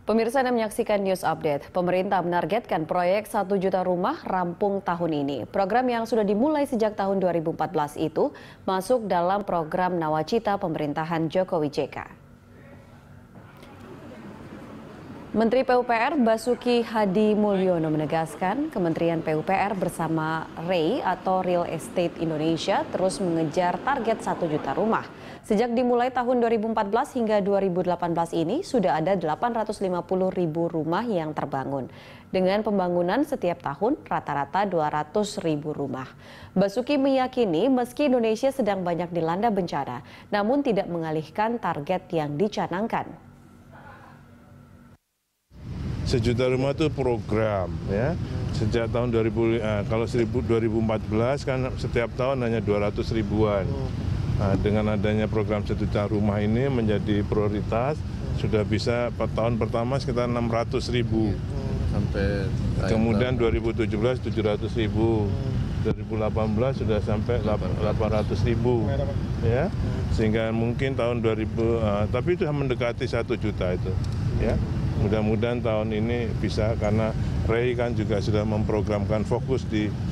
Pemirsa Anda menyaksikan news update. Pemerintah menargetkan proyek 1 juta rumah rampung tahun ini. Program yang sudah dimulai sejak tahun 2014 itu masuk dalam program Nawacita pemerintahan Jokowi JK. Menteri PUPR Basuki Hadi Mulyono menegaskan Kementerian PUPR bersama REI atau Real Estate Indonesia terus mengejar target 1 juta rumah. Sejak dimulai tahun 2014 hingga 2018 ini sudah ada 850 ribu rumah yang terbangun. Dengan pembangunan setiap tahun rata-rata 200 ribu rumah. Basuki meyakini meski Indonesia sedang banyak dilanda bencana, namun tidak mengalihkan target yang dicanangkan sejuta rumah itu program ya sejak tahun 2000 eh, kalau 2014 kan setiap tahun hanya 200 ribuan Nah, dengan adanya program sejuta rumah ini menjadi prioritas sudah bisa per tahun pertama sekitar 600 ribu sampai kemudian 2017 700 ribu 2018 sudah sampai 800 ribu ya sehingga mungkin tahun 2000 uh, eh, tapi itu mendekati satu juta itu ya mudah-mudahan tahun ini bisa karena Ray kan juga sudah memprogramkan fokus di